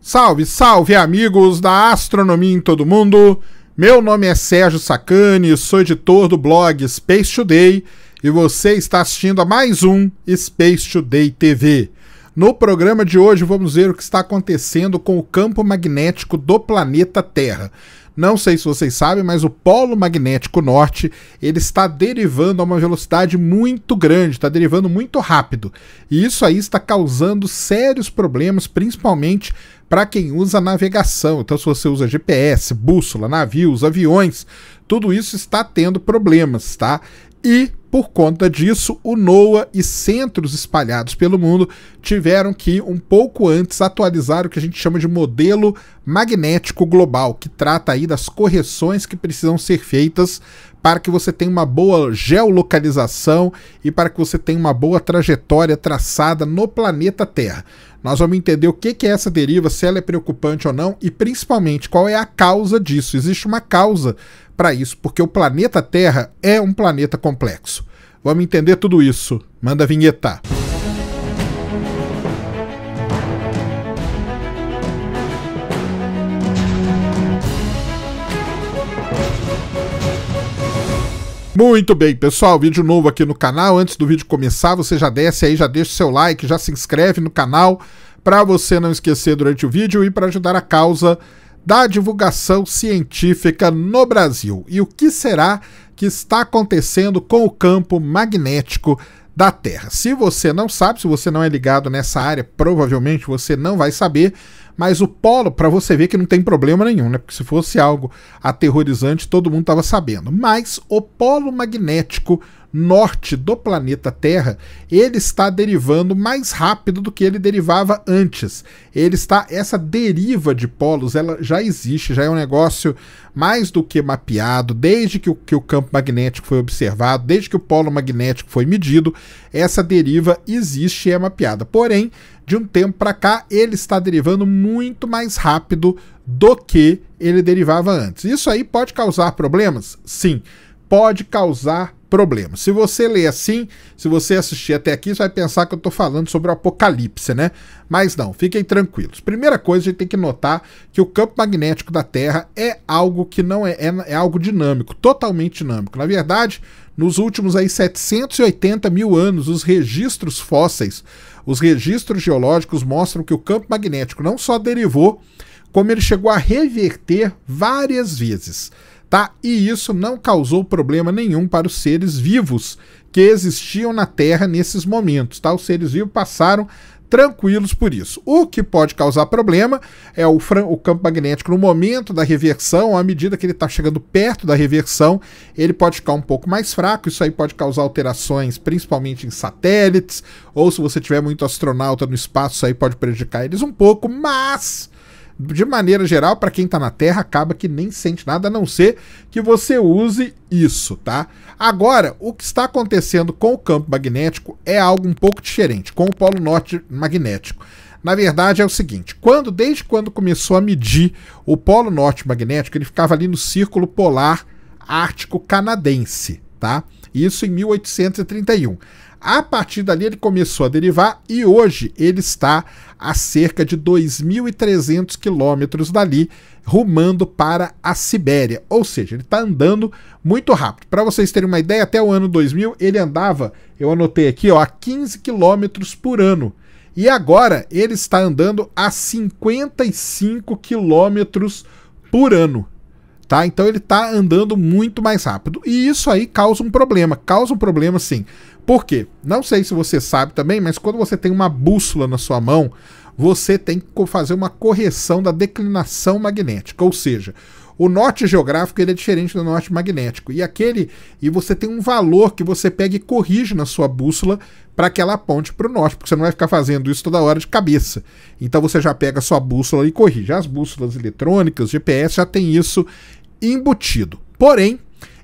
Salve, salve amigos da astronomia em todo mundo. Meu nome é Sérgio Sacani, sou editor do blog Space Today e você está assistindo a mais um Space Today TV. No programa de hoje vamos ver o que está acontecendo com o campo magnético do planeta Terra. Não sei se vocês sabem, mas o polo magnético norte ele está derivando a uma velocidade muito grande, está derivando muito rápido. E isso aí está causando sérios problemas, principalmente para quem usa navegação. Então, se você usa GPS, bússola, navios, aviões, tudo isso está tendo problemas, tá? E, por conta disso, o NOAA e centros espalhados pelo mundo tiveram que, um pouco antes, atualizar o que a gente chama de modelo magnético global, que trata aí das correções que precisam ser feitas para que você tenha uma boa geolocalização e para que você tenha uma boa trajetória traçada no planeta Terra. Nós vamos entender o que é essa deriva, se ela é preocupante ou não e principalmente qual é a causa disso. Existe uma causa para isso, porque o planeta Terra é um planeta complexo. Vamos entender tudo isso. Manda vinheta. Muito bem, pessoal, vídeo novo aqui no canal. Antes do vídeo começar, você já desce aí, já deixa o seu like, já se inscreve no canal para você não esquecer durante o vídeo e para ajudar a causa da divulgação científica no Brasil. E o que será que está acontecendo com o campo magnético da Terra. Se você não sabe, se você não é ligado nessa área, provavelmente você não vai saber, mas o polo, para você ver que não tem problema nenhum, né? Porque se fosse algo aterrorizante, todo mundo estava sabendo. Mas o polo magnético norte do planeta Terra, ele está derivando mais rápido do que ele derivava antes. Ele está essa deriva de polos, ela já existe, já é um negócio mais do que mapeado, desde que o, que o campo magnético foi observado, desde que o polo magnético foi medido, essa deriva existe e é mapeada. Porém, de um tempo para cá, ele está derivando muito mais rápido do que ele derivava antes. Isso aí pode causar problemas? Sim pode causar problemas. Se você ler assim, se você assistir até aqui, você vai pensar que eu estou falando sobre o apocalipse, né? Mas não, fiquem tranquilos. Primeira coisa, a gente tem que notar que o campo magnético da Terra é algo que não é, é, é algo dinâmico, totalmente dinâmico. Na verdade, nos últimos aí 780 mil anos, os registros fósseis, os registros geológicos mostram que o campo magnético não só derivou, como ele chegou a reverter várias vezes tá? E isso não causou problema nenhum para os seres vivos que existiam na Terra nesses momentos, tá? Os seres vivos passaram tranquilos por isso. O que pode causar problema é o, o, campo magnético no momento da reversão, à medida que ele está chegando perto da reversão, ele pode ficar um pouco mais fraco. Isso aí pode causar alterações, principalmente em satélites, ou se você tiver muito astronauta no espaço, isso aí pode prejudicar eles um pouco, mas de maneira geral, para quem está na Terra, acaba que nem sente nada, a não ser que você use isso, tá? Agora, o que está acontecendo com o campo magnético é algo um pouco diferente, com o polo norte magnético. Na verdade é o seguinte, quando desde quando começou a medir o polo norte magnético, ele ficava ali no círculo polar ártico canadense, tá? Isso em 1831. A partir dali ele começou a derivar e hoje ele está a cerca de 2.300 quilômetros dali, rumando para a Sibéria. Ou seja, ele está andando muito rápido. Para vocês terem uma ideia, até o ano 2000 ele andava, eu anotei aqui, ó, a 15 quilômetros por ano. E agora ele está andando a 55 quilômetros por ano tá? Então ele está andando muito mais rápido. E isso aí causa um problema, causa um problema sim. Por quê? Não sei se você sabe também, mas quando você tem uma bússola na sua mão, você tem que fazer uma correção da declinação magnética, ou seja, o norte geográfico ele é diferente do norte magnético. E aquele e você tem um valor que você pega e corrige na sua bússola para que ela aponte para o norte, porque você não vai ficar fazendo isso toda hora de cabeça. Então você já pega a sua bússola e corrige. As bússolas eletrônicas, GPS já tem isso embutido. Porém,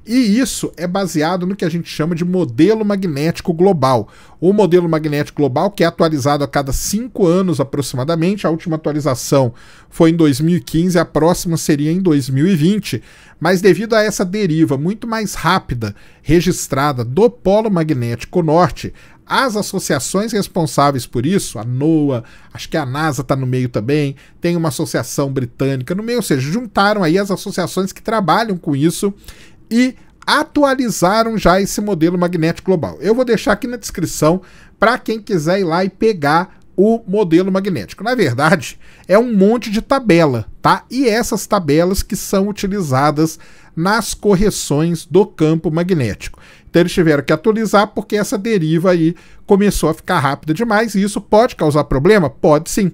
e isso é baseado no que a gente chama de modelo magnético global. O modelo magnético global, que é atualizado a cada cinco anos aproximadamente, a última atualização foi em 2015, a próxima seria em 2020, mas devido a essa deriva muito mais rápida registrada do polo magnético norte, as associações responsáveis por isso, a NOAA, acho que a NASA está no meio também, tem uma associação britânica no meio, ou seja, juntaram aí as associações que trabalham com isso e atualizaram já esse modelo magnético global. Eu vou deixar aqui na descrição para quem quiser ir lá e pegar o modelo magnético. Na verdade, é um monte de tabela, tá? E essas tabelas que são utilizadas nas correções do campo magnético. Então eles tiveram que atualizar porque essa deriva aí começou a ficar rápida demais e isso pode causar problema? Pode sim.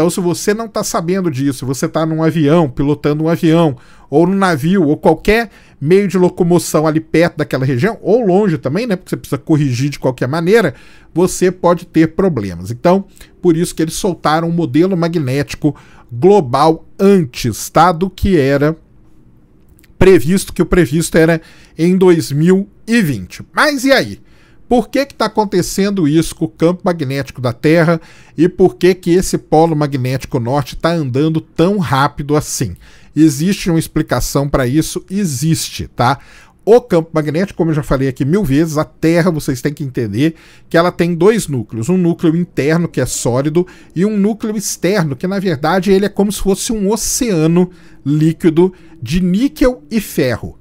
Então, se você não está sabendo disso, você está num avião, pilotando um avião, ou num navio, ou qualquer meio de locomoção ali perto daquela região, ou longe também, né? Porque você precisa corrigir de qualquer maneira, você pode ter problemas. Então, por isso que eles soltaram um modelo magnético global antes, tá? Do que era previsto, que o previsto era em 2020. Mas e aí? Por que está acontecendo isso com o campo magnético da Terra e por que, que esse polo magnético norte está andando tão rápido assim? Existe uma explicação para isso? Existe, tá? O campo magnético, como eu já falei aqui mil vezes, a Terra, vocês têm que entender que ela tem dois núcleos, um núcleo interno que é sólido e um núcleo externo que na verdade ele é como se fosse um oceano líquido de níquel e ferro.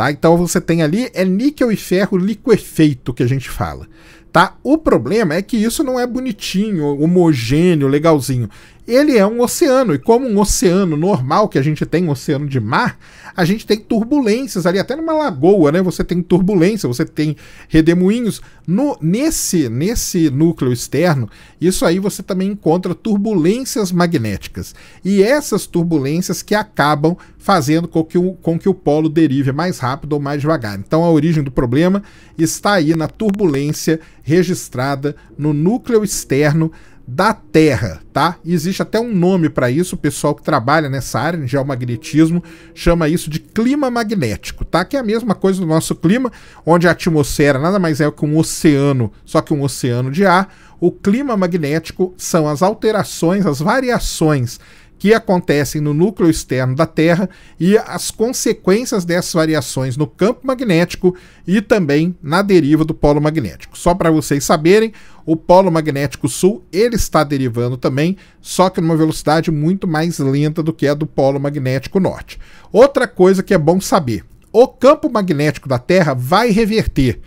Tá? Então você tem ali é níquel e ferro liquefeito que a gente fala. Tá? O problema é que isso não é bonitinho, homogêneo, legalzinho ele é um oceano. E como um oceano normal, que a gente tem um oceano de mar, a gente tem turbulências ali, até numa lagoa, né? Você tem turbulência, você tem redemoinhos. No, nesse, nesse núcleo externo, isso aí você também encontra turbulências magnéticas. E essas turbulências que acabam fazendo com que o, com que o polo derive mais rápido ou mais devagar. Então a origem do problema está aí na turbulência registrada no núcleo externo da Terra, tá? existe até um nome para isso, o pessoal que trabalha nessa área, de né, geomagnetismo, chama isso de clima magnético, tá? Que é a mesma coisa do nosso clima, onde a atmosfera nada mais é que um oceano, só que um oceano de ar. O clima magnético são as alterações, as variações que acontecem no núcleo externo da Terra e as consequências dessas variações no campo magnético e também na deriva do polo magnético. Só para vocês saberem, o polo magnético sul ele está derivando também, só que numa velocidade muito mais lenta do que a do polo magnético norte. Outra coisa que é bom saber: o campo magnético da Terra vai reverter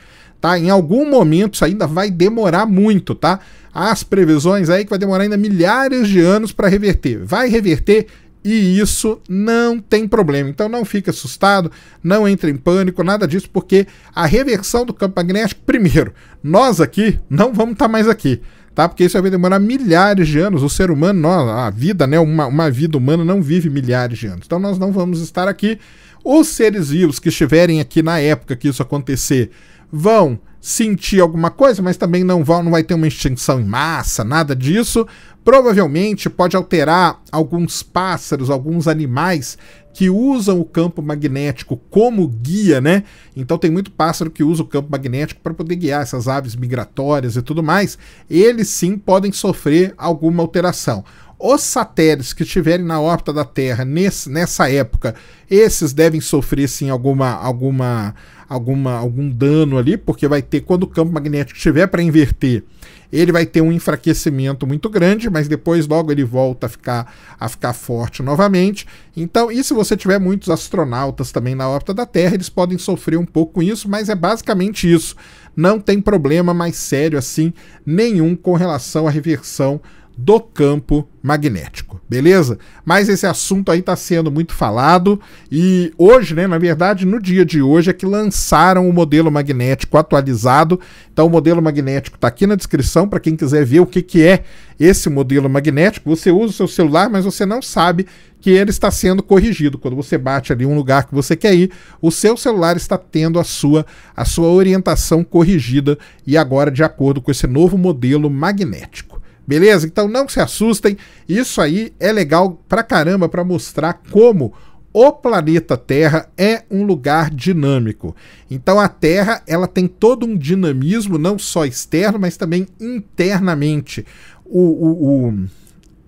tá? Em algum momento isso ainda vai demorar muito, tá? As previsões aí que vai demorar ainda milhares de anos para reverter. Vai reverter e isso não tem problema. Então não fique assustado, não entre em pânico, nada disso, porque a reversão do campo magnético, primeiro, nós aqui não vamos estar tá mais aqui, tá? Porque isso vai demorar milhares de anos. O ser humano, nós, a vida, né? Uma, uma vida humana não vive milhares de anos. Então nós não vamos estar aqui. Os seres vivos que estiverem aqui na época que isso acontecer vão sentir alguma coisa, mas também não vão, não vai ter uma extinção em massa, nada disso. Provavelmente pode alterar alguns pássaros, alguns animais que usam o campo magnético como guia, né? Então tem muito pássaro que usa o campo magnético para poder guiar essas aves migratórias e tudo mais. Eles sim podem sofrer alguma alteração. Os satélites que estiverem na órbita da Terra nesse, nessa época, esses devem sofrer sim alguma, alguma, alguma, algum dano ali, porque vai ter, quando o campo magnético estiver para inverter, ele vai ter um enfraquecimento muito grande, mas depois logo ele volta a ficar, a ficar forte novamente. Então, e se você tiver muitos astronautas também na órbita da Terra, eles podem sofrer um pouco com isso, mas é basicamente isso. Não tem problema mais sério assim nenhum com relação à reversão do campo magnético, beleza? Mas esse assunto aí está sendo muito falado e hoje, né, na verdade, no dia de hoje é que lançaram o modelo magnético atualizado. Então o modelo magnético está aqui na descrição para quem quiser ver o que, que é esse modelo magnético. Você usa o seu celular, mas você não sabe que ele está sendo corrigido. Quando você bate ali um lugar que você quer ir, o seu celular está tendo a sua a sua orientação corrigida e agora de acordo com esse novo modelo magnético. Beleza? Então não se assustem. Isso aí é legal pra caramba para mostrar como o planeta Terra é um lugar dinâmico. Então a Terra, ela tem todo um dinamismo não só externo, mas também internamente. O, o, o,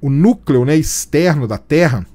o núcleo, né, externo da Terra,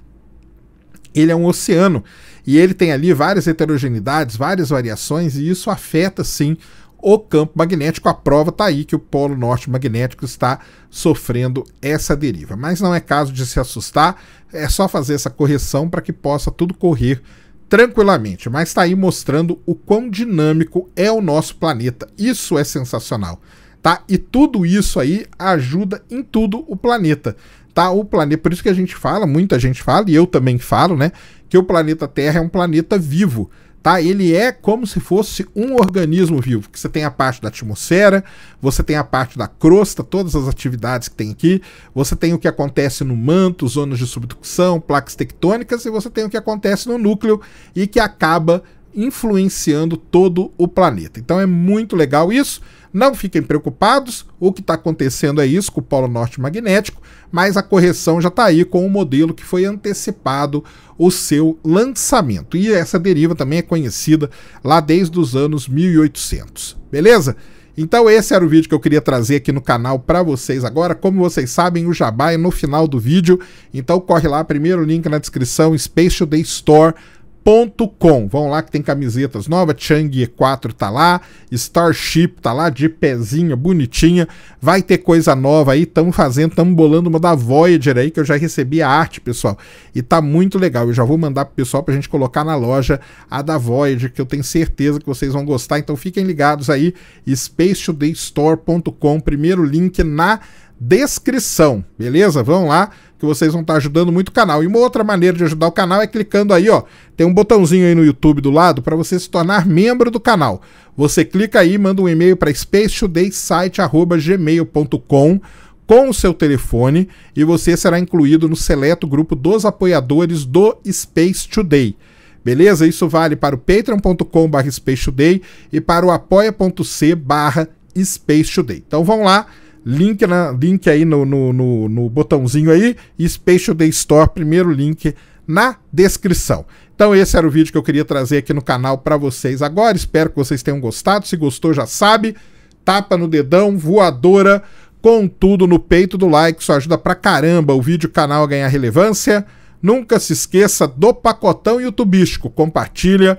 ele é um oceano e ele tem ali várias heterogeneidades, várias variações e isso afeta sim o campo magnético. A prova está aí que o polo norte magnético está sofrendo essa deriva. Mas não é caso de se assustar, é só fazer essa correção para que possa tudo correr tranquilamente. Mas está aí mostrando o quão dinâmico é o nosso planeta. Isso é sensacional. Tá? E tudo isso aí ajuda em tudo o planeta tá? O planeta, por isso que a gente fala, muita gente fala e eu também falo, né, que o planeta Terra é um planeta vivo tá? Ele é como se fosse um organismo vivo, que você tem a parte da atmosfera, você tem a parte da crosta, todas as atividades que tem aqui, você tem o que acontece no manto, zonas de subducção, placas tectônicas e você tem o que acontece no núcleo e que acaba influenciando todo o planeta. Então é muito legal isso. Não fiquem preocupados, o que está acontecendo é isso com o Polo Norte Magnético, mas a correção já está aí com o modelo que foi antecipado o seu lançamento. E essa deriva também é conhecida lá desde os anos 1800, beleza? Então esse era o vídeo que eu queria trazer aqui no canal para vocês agora. Como vocês sabem, o jabá é no final do vídeo, então corre lá, primeiro link na descrição, Space Day Store, com. Vão lá que tem camisetas novas, Chang e 4 tá lá, Starship tá lá, de pezinha, bonitinha. Vai ter coisa nova aí, estamos fazendo, estamos bolando uma da Voyager aí, que eu já recebi a arte, pessoal. E tá muito legal. Eu já vou mandar pro pessoal pra gente colocar na loja a da Voyager, que eu tenho certeza que vocês vão gostar. Então fiquem ligados aí, spacetodaystore.com, primeiro link na descrição, beleza? Vão lá que vocês vão estar ajudando muito o canal. E uma outra maneira de ajudar o canal é clicando aí, ó. Tem um botãozinho aí no YouTube do lado para você se tornar membro do canal. Você clica aí, manda um e-mail para spacetodaysite@gmail.com com o seu telefone e você será incluído no seleto grupo dos apoiadores do Space Today. Beleza? Isso vale para o patreoncom today e para o apoiac today Então vamos lá, Link, na, link aí no, no, no, no botãozinho aí, Special Day Store, primeiro link na descrição. Então esse era o vídeo que eu queria trazer aqui no canal para vocês agora. Espero que vocês tenham gostado. Se gostou, já sabe, tapa no dedão, voadora, com tudo no peito do like. Isso ajuda pra caramba o vídeo o canal a ganhar relevância. Nunca se esqueça do pacotão youtubístico. Compartilha